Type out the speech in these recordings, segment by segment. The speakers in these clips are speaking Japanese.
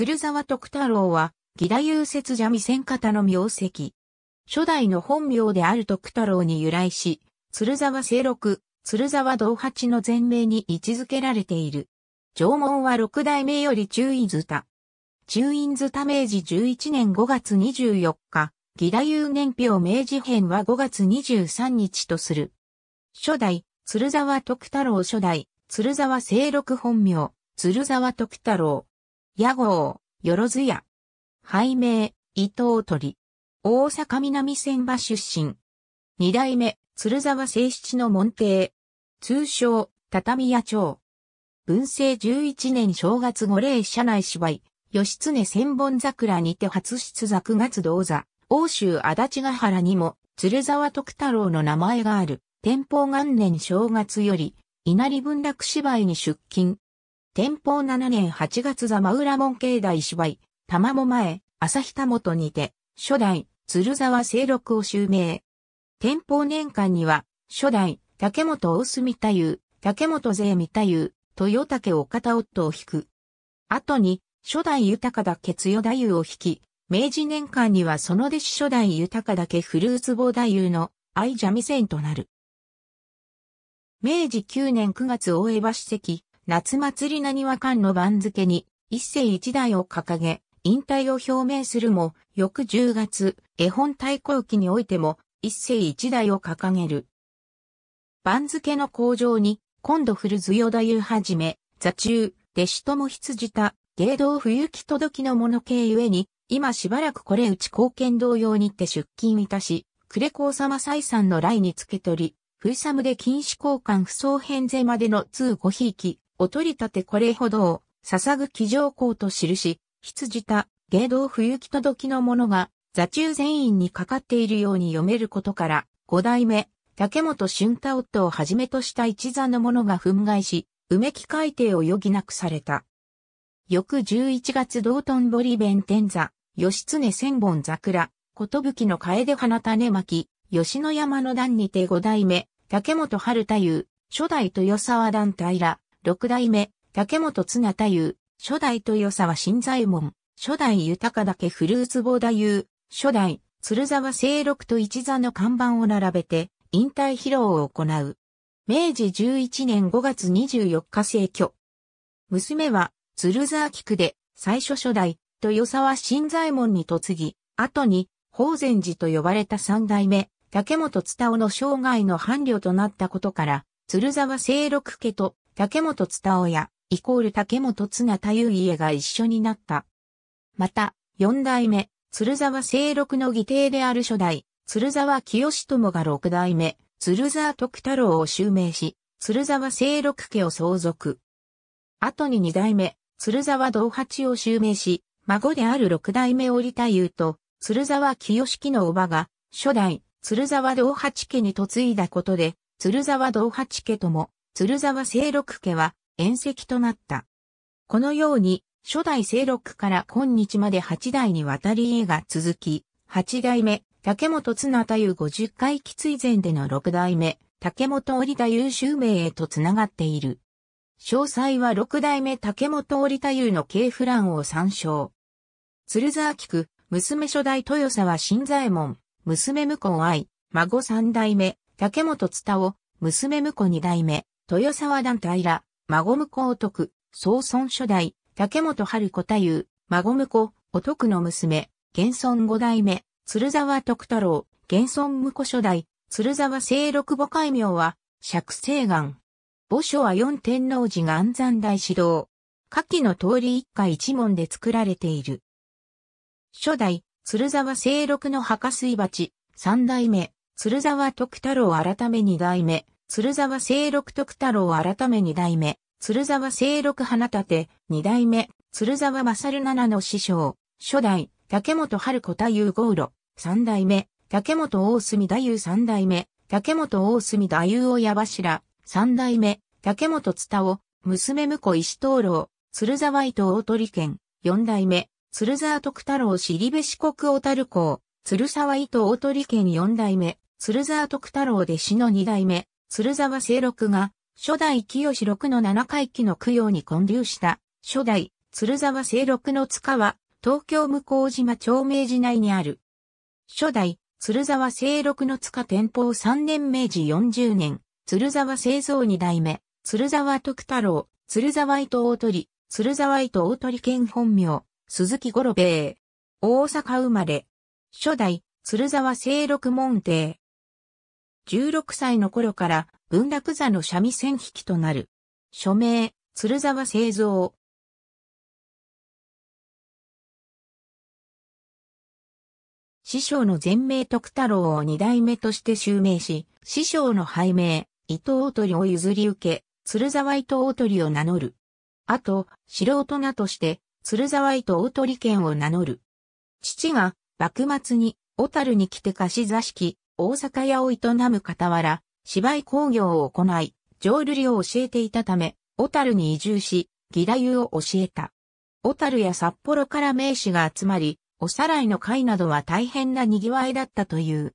鶴沢徳太郎は、義太夫節者未戦方の名跡。初代の本名である徳太郎に由来し、鶴沢清六、鶴沢道八の前名に位置づけられている。縄文は六代目より中院図太。中院図太明治11年5月24日、義太夫年表明治編は5月23日とする。初代、鶴沢徳太郎初代、鶴沢清六本名、鶴沢徳太郎。屋号、よろずや。拝名、伊藤鳥。大阪南千葉出身。二代目、鶴沢正七の門弟。通称、畳屋町。文政11年正月五礼社内芝居、義経千本桜にて初出九月同座、欧州足立ヶ原にも、鶴沢徳太郎の名前がある、天保元年正月より、稲荷文楽芝居に出勤、天保7年8月座間浦門境大芝居、玉も前、朝日田元にて、初代、鶴沢清六を襲名。天保年間には、初代、竹本大隅太夫、竹本税三太夫、豊竹岡田夫を引く。後に、初代豊田家強太夫を引き、明治年間にはその弟子初代豊田家フルーツ棒太夫の愛三味線となる。明治9年9月大江橋席、夏祭りなにわ間の番付に一世一代を掲げ、引退を表明するも、翌10月、絵本対抗期においても、一世一代を掲げる。番付の向上に、今度古津与田優はじめ、座中、弟子とも羊田、芸道冬き届きの者系ゆえに、今しばらくこれうち貢献同様にて出勤いたし、暮れ子様採算の来に付け取り、冬寒で禁止交換不相変税までの通ごひいき、お取り立てこれほどを、捧ぐ騎乗校と記し、羊田、芸道不行き届きの者が、座中全員にかかっているように読めることから、五代目、竹本俊太夫をはじめとした一座の者が憤慨し、うめき改定を余儀なくされた。翌11月道頓堀弁天座、義経千本桜、ことぶきの楓花種巻、吉野山の段にて五代目、竹本春太夫、初代豊沢団体ら、六代目、竹本綱太夫、初代豊沢新左衛門、初代豊岳フルーツ坊太夫、初代、鶴沢清六と一座の看板を並べて、引退披露を行う。明治11年5月24日生去。娘は、鶴沢菊で、最初初代、豊沢新左衛門に嫁ぎ、後に、宝禅寺と呼ばれた三代目、竹本綱尾の生涯の伴侶となったことから、鶴沢清六家と竹本つ親、イコール竹本綱太夫家が一緒になった。また、四代目、鶴沢清六の義弟である初代、鶴沢清友が六代目、鶴沢徳太郎を襲名し、鶴沢清六家を相続。後に二代目、鶴沢道八を襲名し、孫である六代目織田優と、鶴沢清式の叔母が、初代、鶴沢道八家に嫁いだことで、鶴沢道八家とも、鶴沢清六家は、縁石となった。このように、初代清六から今日まで八代にわたり家が続き、八代目、竹本綱太夫五十回期追前での六代目、竹本織太夫襲名へと繋がっている。詳細は六代目竹本織太夫の系譜欄を参照。鶴沢菊、娘初代豊沢新左衛門、娘婿愛、孫三代目、竹本伝夫、娘婿二代目、豊沢団体ら、孫婿お徳、総孫初代、竹本春子太夫、孫婿、お徳の娘、現孫五代目、鶴沢徳太郎、現孫婿初代、鶴沢清六母改名は、釈聖願。墓所は四天王寺岩山大指導。下記の通り一家一門で作られている。初代、鶴沢清六の墓水鉢、三代目、鶴沢徳太郎改め二代目、鶴沢清六徳太郎改め二代目、鶴沢清六花立二代目、鶴沢勝七の師匠、初代、竹本春子太夫五路、三代目、竹本大隅太夫三代目、竹本大隅太夫親柱、三代目、竹本蔦夫、娘婿石灯籠、鶴沢伊藤大鳥県、四代目、鶴沢徳太郎尻部四国小樽港、鶴沢伊藤大鳥県四代目、鶴沢徳太郎弟子の二代目、鶴沢清六が、初代清六の七回忌の供養に建立した、初代鶴沢清六の塚は、東京向島長明寺内にある。初代鶴沢清六の塚天保三年明治四十年、鶴沢製造二代目、鶴沢徳太郎、鶴沢伊藤大鳥、鶴沢伊藤大鳥県本名、鈴木五郎兵衛。大阪生まれ。初代、鶴沢清六門弟、16歳の頃から文楽座の三味線弾きとなる。署名、鶴沢製造。師匠の全名徳太郎を二代目として襲名し、師匠の拝命、伊藤大鳥を譲り受け、鶴沢伊藤大鳥を名乗る。あと、素人名として、鶴沢伊藤大鳥県を名乗る。父が、幕末に、小樽に来て貸し座敷、大阪屋を営む傍ら、芝居工業を行い、浄瑠璃を教えていたため、小樽に移住し、義太夫を教えた。小樽や札幌から名士が集まり、おさらいの会などは大変な賑わいだったという。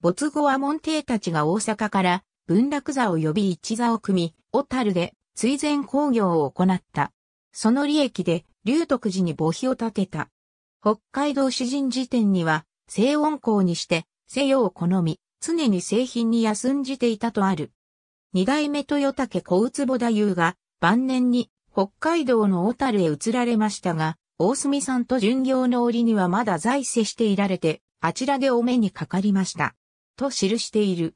没後は門弟たちが大阪から文楽座を呼び一座を組み、小樽で追善工業を行った。その利益で、龍徳寺に墓碑を建てた。北海道詩人辞典には、静音校にして、西洋を好み、常に製品に休んじていたとある。二代目豊竹小坪太夫が晩年に北海道の小樽へ移られましたが、大隅さんと巡業の折にはまだ在世していられて、あちらでお目にかかりました。と記している。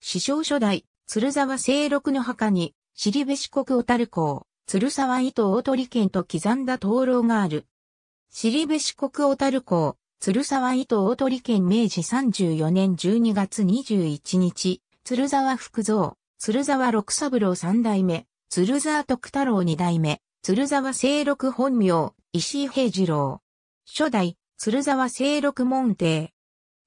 師匠初代、鶴沢清六の墓に、尻部四国小樽港、鶴沢伊藤大鳥県と刻んだ灯籠がある。尻部四国小樽港、鶴沢伊藤大鳥県明治34年12月21日、鶴沢福蔵、鶴沢六三郎三代目、鶴沢徳太郎二代目、鶴沢清六本名、石井平次郎。初代、鶴沢清六門弟。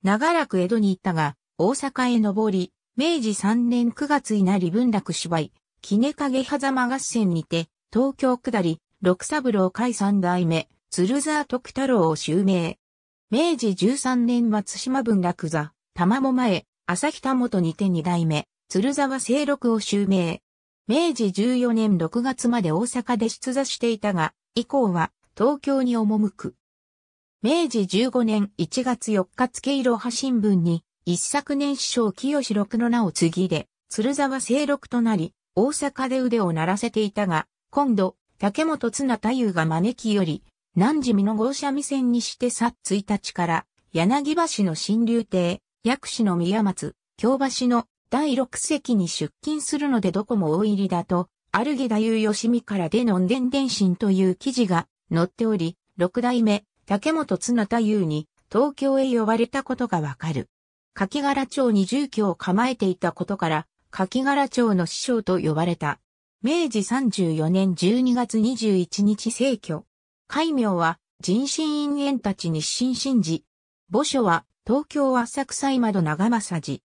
長らく江戸に行ったが、大阪へ上り、明治三年九月稲荷文楽芝居、根影狭間合戦にて、東京下り、六三郎海三代目、鶴沢徳太郎を襲名。明治13年松島文楽座、玉も前、朝日田元にて二代目、鶴沢清六を襲名。明治14年6月まで大阪で出座していたが、以降は東京に赴く。明治15年1月4日付いろは新聞に、一昨年師匠清六の名を継ぎで、鶴沢清六となり、大阪で腕を鳴らせていたが、今度、竹本綱太夫が招きより、南寺美の号社未線にしてさ、1日から、柳橋の新流亭、薬師の宮松、京橋の第六席に出勤するのでどこも大入りだと、アルゲダユヨシミからでのんでんでんしんという記事が載っており、六代目、竹本綱太夫に東京へ呼ばれたことがわかる。柿柄町に住居を構えていたことから、柿柄町の師匠と呼ばれた。明治34年12月21日逝去。戒名は、人心因縁たち日清神寺。墓所は、東京浅草今戸長政寺。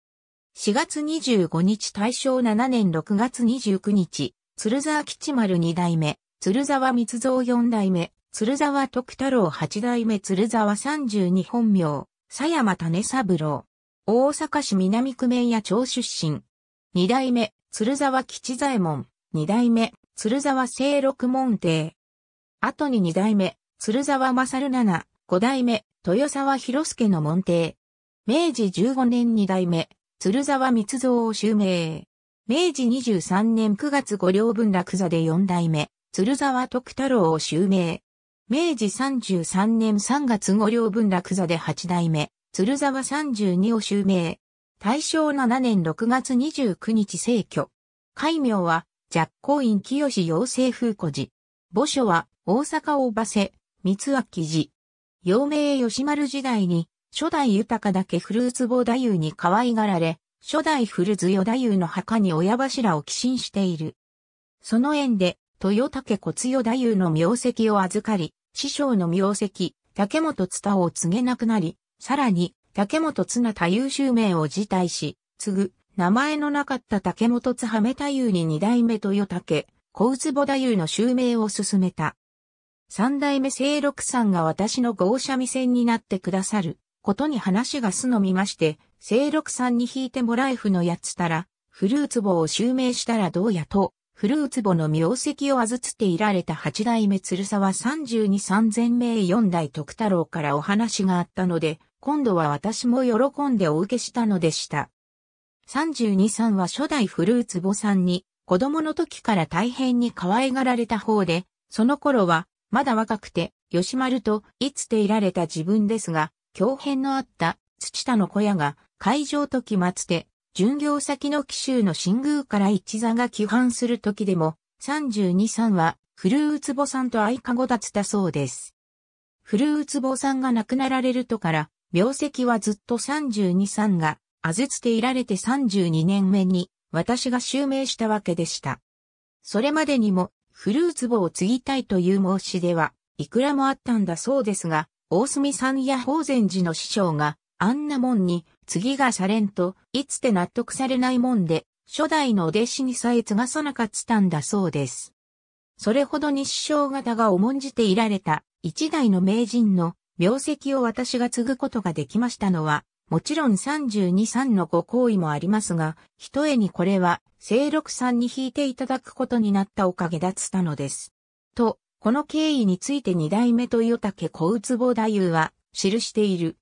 4月25日大正7年6月29日、鶴沢吉丸2代目、鶴沢密造4代目、鶴沢徳太郎8代目鶴沢32本名、佐山種三郎。大阪市南区名屋町出身。二代目、鶴沢吉左衛門。二代目、鶴沢清六門弟。後に二代目、鶴沢正七、五代目、豊沢広助の門弟。明治十五年二代目、鶴沢密造を襲名。明治二十三年九月五両分落座で四代目、鶴沢徳太郎を襲名。明治三十三年三月五両分落座で八代目、鶴沢三十二を襲名。大正七年六月二十九日逝去。戒名は、若光院清陽性風古寺。墓所は大阪大場瀬、三明寺。陽明吉丸時代に、初代豊岳古壺太夫に可愛がられ、初代古津与太夫の墓に親柱を寄進している。その縁で、豊竹小津代太夫の名跡を預かり、師匠の名跡、竹本津田を告げなくなり、さらに、竹本津名太夫襲名を辞退し、継ぐ、名前のなかった竹本津羽太夫に二代目豊竹、小坪太夫の襲名を進めた。三代目清六さんが私の豪三未線になってくださることに話がすのみまして、清六さんに引いてもライフのやつたら、フルーツボを襲名したらどうやと、フルーツボの名跡をあずつていられた八代目鶴沢三十二三千名四代徳太郎からお話があったので、今度は私も喜んでお受けしたのでした。三十二三は初代フルーツボさんに、子供の時から大変に可愛がられた方で、その頃は、まだ若くて、吉丸と、いつていられた自分ですが、狂変のあった、土田の小屋が、会場時末で、巡業先の奇襲の新宮から一座が帰還する時でも、32、3は、古宇坪さんと相ご立つたそうです。古宇坪さんが亡くなられるとから、名跡はずっと32、3が、あずつていられて32年目に、私が襲名したわけでした。それまでにも、フルーツボを継ぎたいという申し出は、いくらもあったんだそうですが、大隅さんや法善寺の師匠が、あんなもんに、次がされんと、いつて納得されないもんで、初代のお弟子にさえ継がさなかったんだそうです。それほどに師匠方が重んじていられた、一代の名人の、名跡を私が継ぐことができましたのは、もちろん323のご行為もありますが、ひとえにこれは、清六さんに引いていただくことになったおかげだったのです。と、この経緯について二代目豊竹小坪太夫は、記している。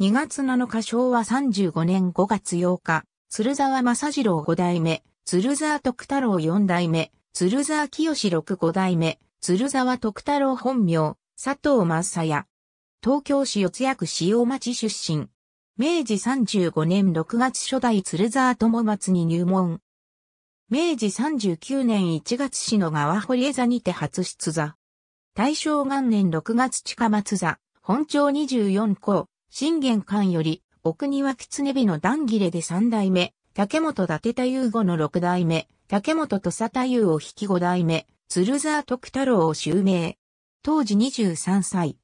2月7日昭和35年5月8日、鶴沢正次郎五代目、鶴沢徳太郎四代目、鶴沢清六五代目、鶴沢徳太郎本名、佐藤正也。東京市四谷区塩町出身。明治35年6月初代鶴沢友松に入門。明治39年1月市の川堀江座にて初出座。大正元年6月近松座、本町24校、信玄館より、奥庭狐火の段切れで三代目、竹本伊達太夫後の六代目、竹本土佐太夫を引き五代目、鶴沢徳太郎を襲名。当時23歳。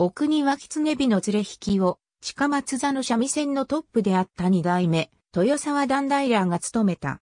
奥庭狐火の連れ引きを、近松座の三味線のトップであった二代目、豊沢段大らが務めた。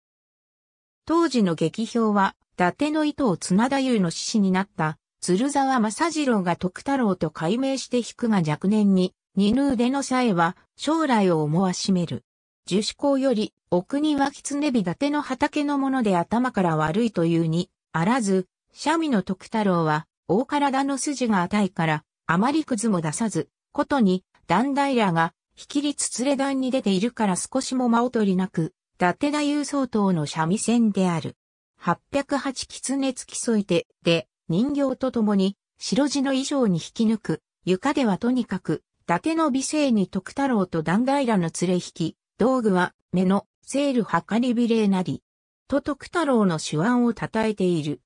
当時の劇評は、伊達の糸を綱田優の獅子になった、鶴沢正次郎が徳太郎と改名して引くが若年に、二ヌーデの際は、将来を思わしめる。樹脂工より、奥には狐火伊達の畑のもので頭から悪いというに、あらず、三味の徳太郎は、大体の筋が与いから、あまりくずも出さず、ことに、段平が、引き立連れ段に出ているから少しも間を取りなく、伊達太夫相当の三味線である。808狐付き添い手で、人形と共に、白地の衣装に引き抜く、床ではとにかく、伊達の美声に徳太郎と段平の連れ引き、道具は、目の、セールはかりびれなり、と徳太郎の手腕を称えている。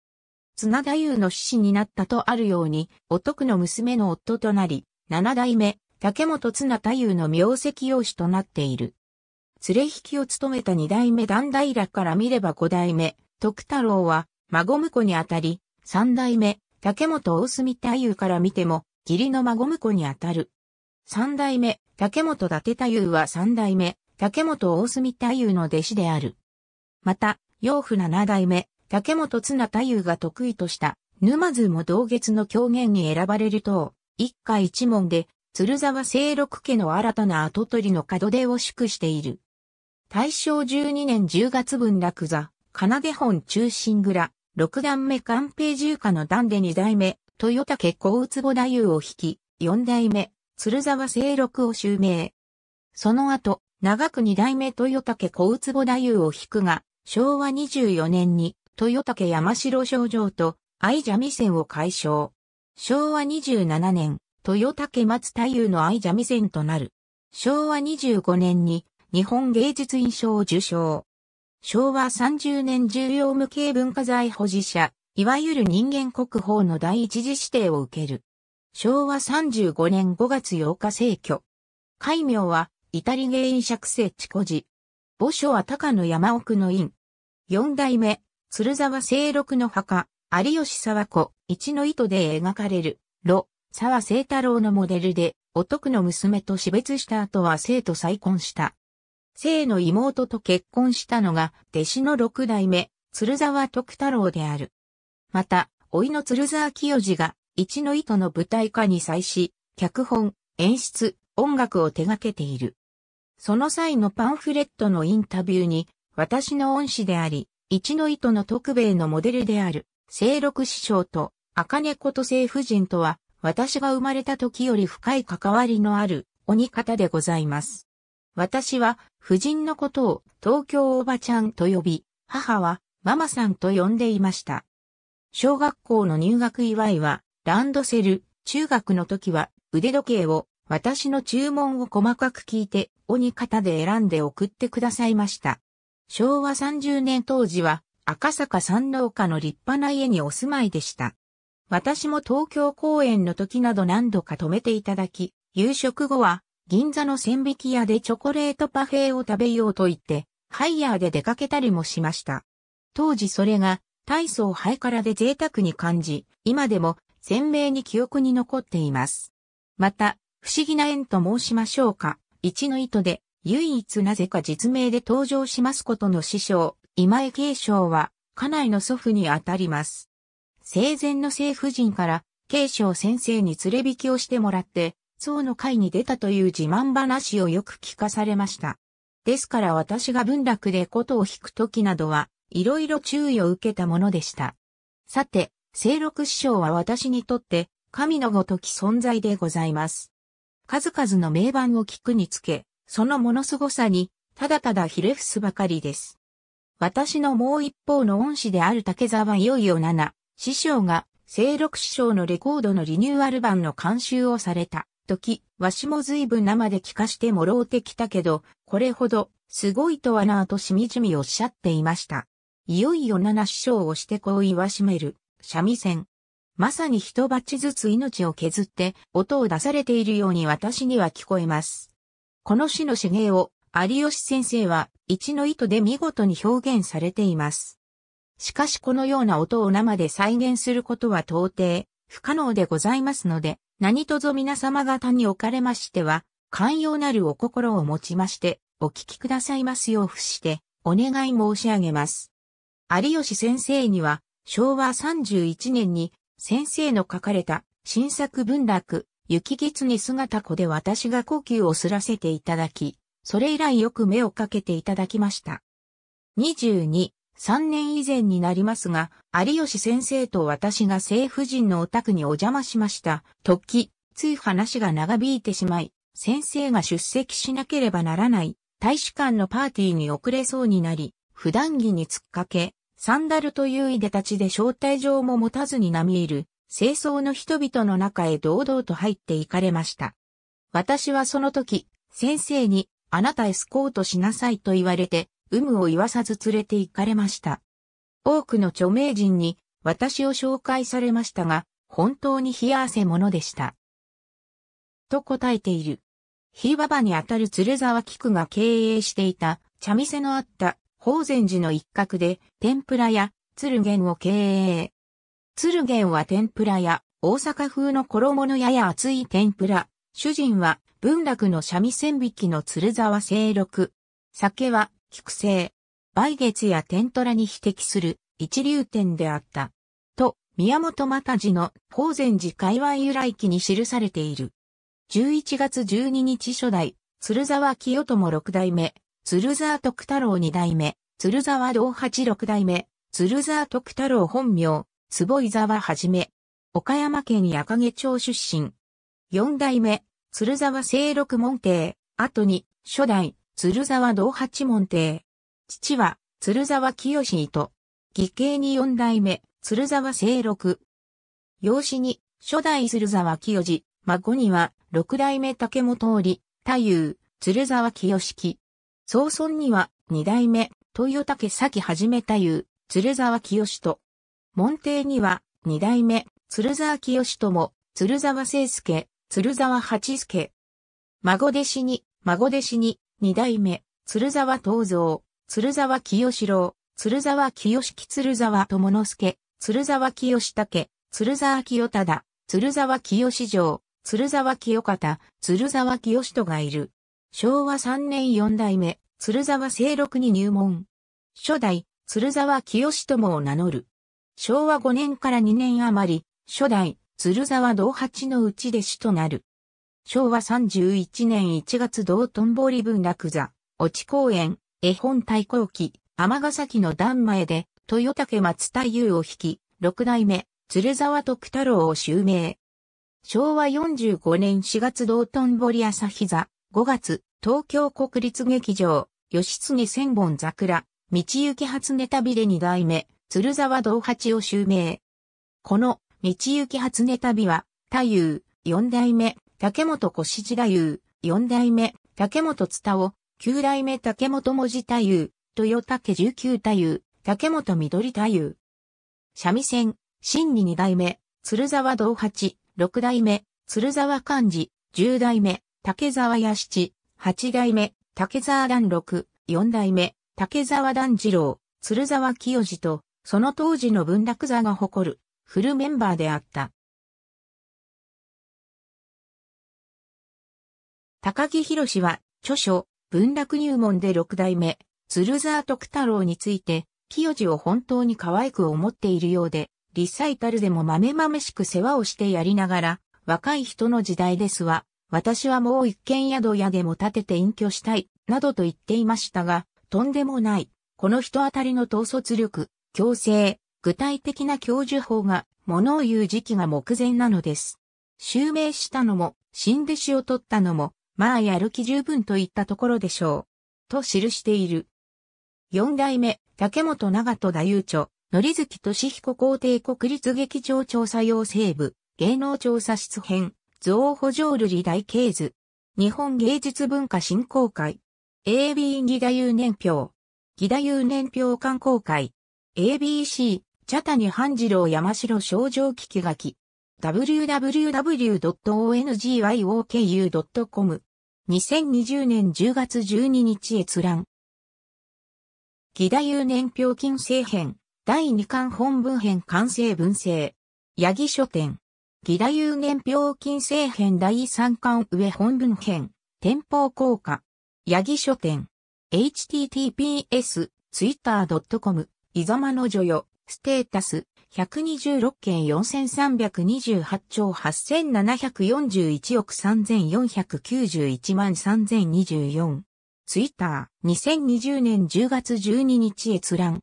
綱太夫の獅子になったとあるように、お徳の娘の夫となり、七代目、竹本綱太夫の名跡用紙となっている。連れ引きを務めた二代目段平から見れば五代目、徳太郎は、孫婿にあたり、三代目、竹本大隅太夫から見ても、義理の孫婿にあたる。三代目、竹本伊達太夫は三代目、竹本大隅太夫の弟子である。また、養父七代目、竹本綱太夫が得意とした、沼津も同月の狂言に選ばれると、一家一門で、鶴沢清六家の新たな跡取りの門出を祝している。大正12年10月分落座、金出本中心蔵、六段目官平重家の段で二代目、豊田家小坪太夫を引き、四代目、鶴沢清六を襲名。その後、長く二代目豊田家小坪太夫を引くが、昭和24年に、豊田山城症状と、愛者未線を解消。昭和27年、豊竹松太夫の愛三味線となる。昭和25年に日本芸術院賞を受賞。昭和30年重要無形文化財保持者、いわゆる人間国宝の第一次指定を受ける。昭和35年5月8日逝去。戒名は、イタリゲイン釈聖地古寺。墓所は高野山奥の院。四代目、鶴沢清六の墓、有吉沢子、一の糸で描かれる、炉、沢清太郎のモデルで、お徳の娘と死別した後は生と再婚した。生の妹と結婚したのが、弟子の六代目、鶴沢徳太郎である。また、老いの鶴沢清二が、一の糸の舞台化に際し、脚本、演出、音楽を手掛けている。その際のパンフレットのインタビューに、私の恩師であり、一の糸の徳兵衛のモデルである、清六師匠と、赤猫と聖夫人とは、私が生まれた時より深い関わりのある、鬼方でございます。私は、夫人のことを、東京おばちゃんと呼び、母は、ママさんと呼んでいました。小学校の入学祝いは、ランドセル、中学の時は、腕時計を、私の注文を細かく聞いて、鬼方で選んで送ってくださいました。昭和30年当時は、赤坂三農家の立派な家にお住まいでした。私も東京公演の時など何度か止めていただき、夕食後は銀座の千匹屋でチョコレートパフェを食べようと言って、ハイヤーで出かけたりもしました。当時それが大層ハイカラで贅沢に感じ、今でも鮮明に記憶に残っています。また、不思議な縁と申しましょうか、一の糸で唯一なぜか実名で登場しますことの師匠、今井継承は、家内の祖父にあたります。生前の政婦人から、慶章先生に連れ引きをしてもらって、僧の会に出たという自慢話をよく聞かされました。ですから私が文楽でことを弾くときなどは、いろいろ注意を受けたものでした。さて、聖六師匠は私にとって、神のごとき存在でございます。数々の名盤を聞くにつけ、そのものすごさに、ただただひれ伏すばかりです。私のもう一方の恩師である竹沢いよいよ七、師匠が、清六師匠のレコードのリニューアル版の監修をされた時、わしも随分生で聞かしてもろうてきたけど、これほど、すごいとはなぁとしみじみおっしゃっていました。いよいよ七師匠をしてこう言わしめる、三味線。まさに一鉢ずつ命を削って音を出されているように私には聞こえます。この詩の手芸を有吉先生は一の糸で見事に表現されています。しかしこのような音を生で再現することは到底不可能でございますので、何卒皆様方におかれましては、寛容なるお心を持ちまして、お聞きくださいますよう付して、お願い申し上げます。有吉先生には、昭和31年に、先生の書かれた、新作文楽、雪月に姿子で私が呼吸をすらせていただき、それ以来よく目をかけていただきました。22、3年以前になりますが、有吉先生と私が政府人のお宅にお邪魔しました。時、つい話が長引いてしまい、先生が出席しなければならない、大使館のパーティーに遅れそうになり、普段着に突っかけ、サンダルといういでたちで招待状も持たずに並みいる、清掃の人々の中へ堂々と入っていかれました。私はその時、先生に、あなたエスコートしなさいと言われて、有無を言わさず連れて行かれました。多くの著名人に私を紹介されましたが、本当に冷や汗ものでした。と答えている。ひ馬ばばにあたる鶴沢菊が経営していた茶店のあった宝禅寺の一角で天ぷらや鶴源を経営。鶴源は天ぷらや大阪風の衣のやや厚い天ぷら。主人は文楽の三味線引きの鶴沢清六。酒は菊星、梅月や天虎に匹敵する一流店であった。と、宮本又次の法善寺界隈由来記に記されている。11月12日初代、鶴沢清友六代目、鶴沢徳太郎二代目、鶴沢道八六代目、鶴沢徳太郎本名、坪井沢はじめ、岡山県赤毛町出身。四代目、鶴沢清六門弟、後に、初代、鶴沢道八門邸。父は、鶴沢清伊と、義兄に四代目、鶴沢清六。養子に、初代鶴沢清治、孫には、六代目竹本織、太夫、鶴沢清式。曾孫には、二代目、豊竹崎始め太夫、鶴沢清と。門邸には、二代目、鶴沢清とも、鶴沢清介、鶴沢八助。孫弟子に、孫弟子に、二代目、鶴沢東蔵、鶴沢清志郎、鶴沢清樹鶴沢智之助、鶴沢清武、鶴沢清忠、鶴沢清史城、鶴沢清方、鶴沢清人がいる。昭和三年四代目、鶴沢清六に入門。初代、鶴沢清友を名乗る。昭和五年から二年余り、初代、鶴沢道八のうち弟子となる。昭和31年1月道頓堀文楽座、落公園、絵本対抗期、尼崎の段前で、豊竹松太夫を引き、六代目、鶴沢徳太郎を襲名。昭和45年4月道頓堀朝日座、5月、東京国立劇場、吉継千本桜、道行初ネタビレ二代目、鶴沢道八を襲名。この、道行初ネタビは、太夫、四代目、竹本小七太夫、四代目、竹本蔦を、九代目竹本文字太夫、豊竹十九太夫、竹本緑太夫。三味線、新二二代目、鶴沢道八、六代目、鶴沢漢字、十代目、竹沢屋七、八代目、竹沢段六、四代目、竹沢段次郎、鶴沢清二と、その当時の文楽座が誇る、フルメンバーであった。高木博は、著書、文楽入門で六代目、鶴沢徳太郎について、清治を本当に可愛く思っているようで、リサイタルでもまめまめしく世話をしてやりながら、若い人の時代ですわ、私はもう一軒宿屋でも建てて隠居したい、などと言っていましたが、とんでもない、この人当たりの統率力、強制、具体的な教授法が、物を言う時期が目前なのです。襲名したのも、新弟子を取ったのも、まあやる気十分といったところでしょう。と記している。四代目、竹本長戸太夫著、のりづきとしひこ皇帝国立劇場調査用西部、芸能調査室編、増補助瑠璃大系図。日本芸術文化振興会。AB 義太夫年表。義太夫年表観光会。ABC、茶谷半次郎山城症状聞き書き。www.ongyok.com 2020年10月12日閲覧。義太夫年表金星編、第2巻本文編完成文成。八木書店。義太夫年表金星編第3巻上本文編、店舗効果。八木書店。https, twitter.com、いざまの女よ、ステータス。126件4328兆8741億3491万3024。ツイッター、2020年10月12日閲覧。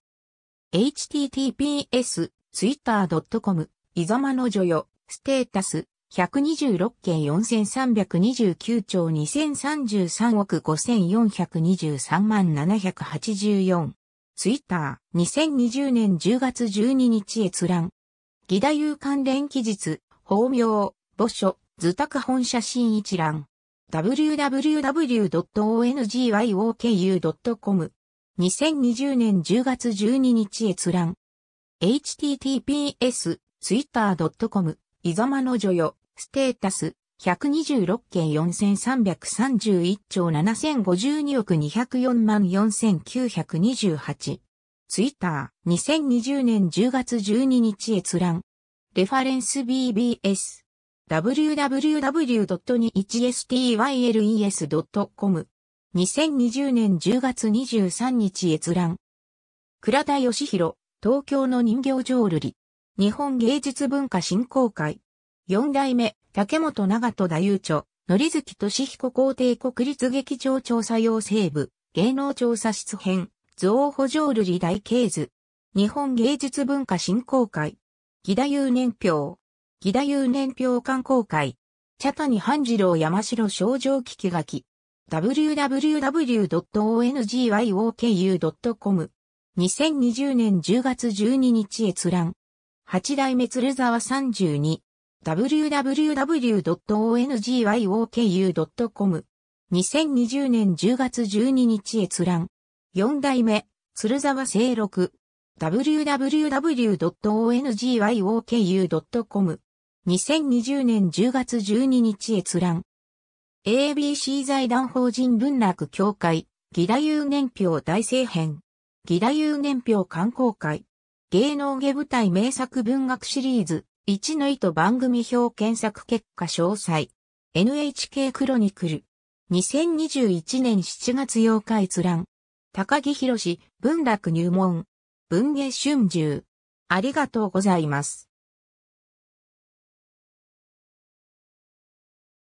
https, twitter.com、いざまの女よ、ステータス、126件4329兆2033億5423万784。ツイッター、2020年10月12日閲覧。義太夫関連記述、法名、墓所、図宅本写真一覧。www.ongyok.u.com 2020年10月12日閲覧。https, twitter.com、いざまの女よ、ステータス、126件4331兆7052億204万4928。ツイッター、2020年10月12日閲覧。レファレンス BBS。www.21styles.com。2020年10月23日閲覧。倉田義弘、東京の人形浄瑠璃。日本芸術文化振興会。4代目、竹本長戸太夫著、のりづきとしひこ皇帝国立劇場調査用西部、芸能調査室編、増補助瑠璃大系図。日本芸術文化振興会。義太夫年表。義太夫年表観光会。茶谷半次郎山城症状聞き書き。www.ongyok.u.com。2020年10月12日閲覧。八代目鶴沢32。w w w o n g y o k u c o m 2020年10月12日閲覧。4代目、鶴沢清六。w w w o n g y o k u c o m 2020年10月12日閲覧。ABC 財団法人文楽協会、義太夫年表大政編。義太夫年表観光会。芸能下舞台名作文学シリーズ、1の意と番組表検索結果詳細。NHK クロニクル。2021年7月8日閲覧。高木博士、文楽入門。文芸春秋。ありがとうございます。